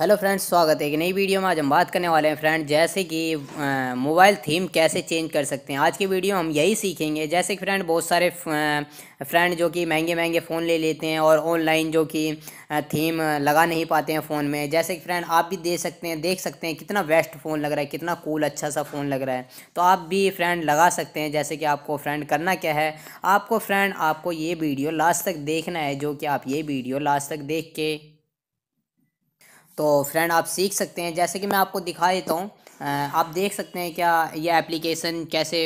hello friends स्वागत है एक नई वीडियो में आज हम बात करने वाले हैं फ्रेंड जैसे कि मोबाइल थीम कैसे चेंज कर सकते हैं आज की वीडियो हम यही सीखेंगे जैसे कि फ्रेंड बहुत सारे फ्रेंड जो कि महंगे महंगे फ़ोन ले लेते हैं और ऑनलाइन जो कि थीम लगा नहीं पाते हैं फ़ोन में जैसे कि फ्रेंड आप भी दे सकते हैं देख सकते हैं कितना बेस्ट फ़ोन लग रहा है कितना कूल अच्छा सा फ़ोन लग रहा है तो आप भी फ्रेंड लगा सकते हैं जैसे कि आपको फ्रेंड करना क्या है आपको फ्रेंड आपको ये वीडियो लास्ट तक देखना है जो कि आप ये वीडियो लास्ट तक देख के तो फ्रेंड आप सीख सकते हैं जैसे कि मैं आपको दिखा देता हूँ आप देख सकते हैं क्या यह एप्लीकेशन कैसे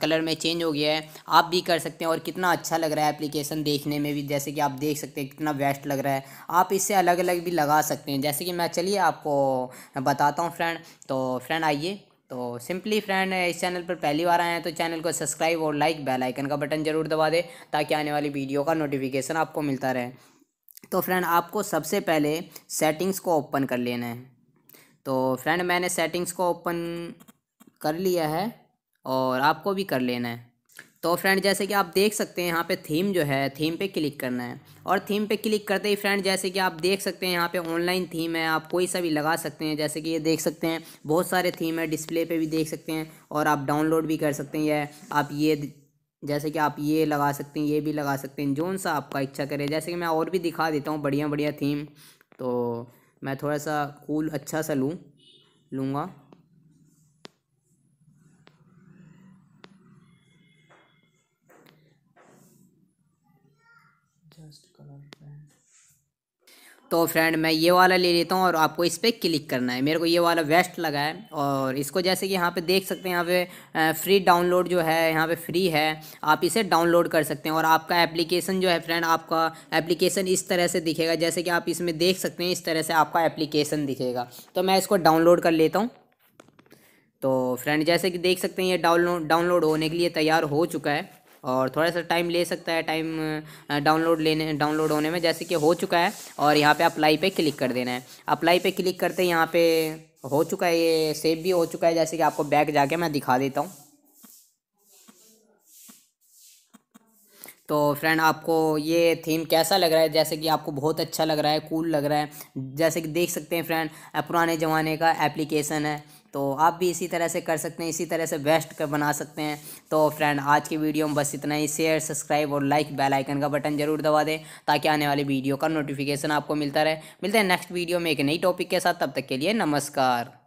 कलर में चेंज हो गया है आप भी कर सकते हैं और कितना अच्छा लग रहा है एप्लीकेशन देखने में भी जैसे कि आप देख सकते हैं कितना बेस्ट लग रहा है आप इससे अलग अलग भी लगा सकते हैं जैसे कि मैं चलिए आपको बताता हूँ फ्रेंड तो फ्रेंड आइए तो सिंपली फ्रेंड इस चैनल पर पहली बार आए हैं तो चैनल को सब्सक्राइब और लाइक बेल आइकन का बटन जरूर दबा दें ताकि आने वाली वीडियो का नोटिफिकेशन आपको मिलता रहे तो फ्रेंड आपको सबसे पहले सेटिंग्स को ओपन कर लेना है तो फ्रेंड मैंने सेटिंग्स को ओपन कर लिया है और आपको भी कर लेना है तो फ्रेंड जैसे कि आप देख सकते हैं यहाँ पे थीम जो है थीम पे क्लिक करना है और थीम पे क्लिक करते ही फ्रेंड जैसे कि आप देख सकते हैं यहाँ पे ऑनलाइन थीम है आप कोई सा भी लगा सकते हैं जैसे कि ये देख सकते हैं बहुत सारे थीम है डिस्प्ले पे भी देख सकते हैं और आप डाउनलोड भी कर सकते हैं आप ये जैसे कि आप ये लगा सकते हैं ये भी लगा सकते हैं जोन सा आपका इच्छा करे जैसे कि मैं और भी दिखा देता हूँ बढ़िया बढ़िया थीम तो मैं थोड़ा सा कूल अच्छा सा लूँ लूँगा जस्ट कलर तो फ्रेंड मैं ये वाला ले लेता हूँ और आपको इस पर क्लिक करना है मेरे को ये वाला वेस्ट लगा है और इसको जैसे कि यहाँ पे देख सकते हैं यहाँ पे फ्री डाउनलोड जो है यहाँ पे फ्री है आप इसे डाउनलोड कर सकते हैं और आपका एप्लीकेशन जो है फ्रेंड आपका एप्लीकेशन इस तरह से दिखेगा जैसे कि आप इसमें देख सकते हैं इस तरह से आपका एप्लीकेशन दिखेगा तो मैं इसको डाउनलोड कर लेता हूँ तो फ्रेंड जैसे कि देख सकते हैं ये डाउनलोड डाउनलोड होने के लिए तैयार हो चुका है और थोड़ा सा टाइम ले सकता है टाइम डाउनलोड लेने डाउनलोड होने में जैसे कि हो चुका है और यहाँ पे अप्लाई पे क्लिक कर देना है अप्लाई पे क्लिक करते यहाँ पे हो चुका है ये सेव भी हो चुका है जैसे कि आपको बैक जाके मैं दिखा देता हूँ तो फ्रेंड आपको ये थीम कैसा लग रहा है जैसे कि आपको बहुत अच्छा लग रहा है कूल लग रहा है जैसे कि देख सकते हैं फ्रेंड पुराने ज़माने का एप्लीकेशन है तो आप भी इसी तरह से कर सकते हैं इसी तरह से बेस्ट कर बना सकते हैं तो फ्रेंड आज की वीडियो में बस इतना ही शेयर सब्सक्राइब और लाइक बेल आइकन का बटन जरूर दबा दें ताकि आने वाली वीडियो का नोटिफिकेशन आपको मिलता रहे मिलते हैं नेक्स्ट वीडियो में एक नई टॉपिक के साथ तब तक के लिए नमस्कार